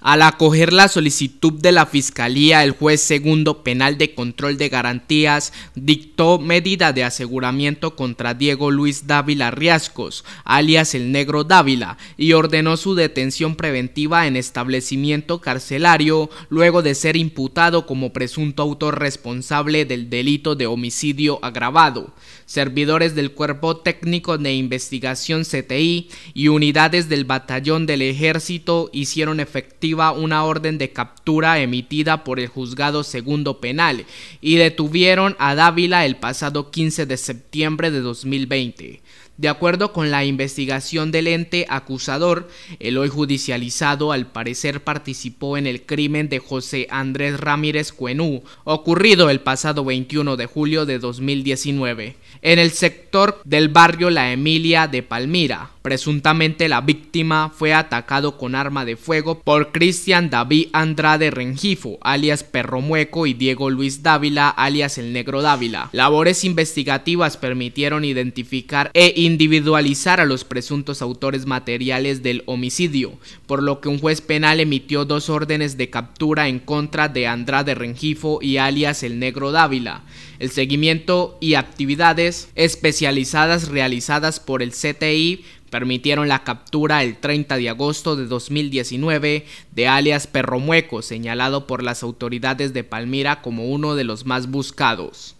Al acoger la solicitud de la Fiscalía, el juez segundo penal de control de garantías dictó medida de aseguramiento contra Diego Luis Dávila Riascos, alias el negro Dávila, y ordenó su detención preventiva en establecimiento carcelario luego de ser imputado como presunto autor responsable del delito de homicidio agravado. Servidores del Cuerpo Técnico de Investigación CTI y unidades del Batallón del Ejército hicieron efectivo una orden de captura emitida por el juzgado segundo penal y detuvieron a Dávila el pasado 15 de septiembre de 2020. De acuerdo con la investigación del ente acusador, el hoy judicializado al parecer participó en el crimen de José Andrés Ramírez Cuenú, ocurrido el pasado 21 de julio de 2019, en el sector del barrio La Emilia de Palmira, Presuntamente la víctima fue atacado con arma de fuego por Cristian David Andrade Rengifo, alias Perro Mueco, y Diego Luis Dávila, alias El Negro Dávila. Labores investigativas permitieron identificar e individualizar a los presuntos autores materiales del homicidio, por lo que un juez penal emitió dos órdenes de captura en contra de Andrade Rengifo y alias El Negro Dávila. El seguimiento y actividades especializadas realizadas por el CTI permitieron la captura el 30 de agosto de 2019 de alias Perromueco, señalado por las autoridades de Palmira como uno de los más buscados.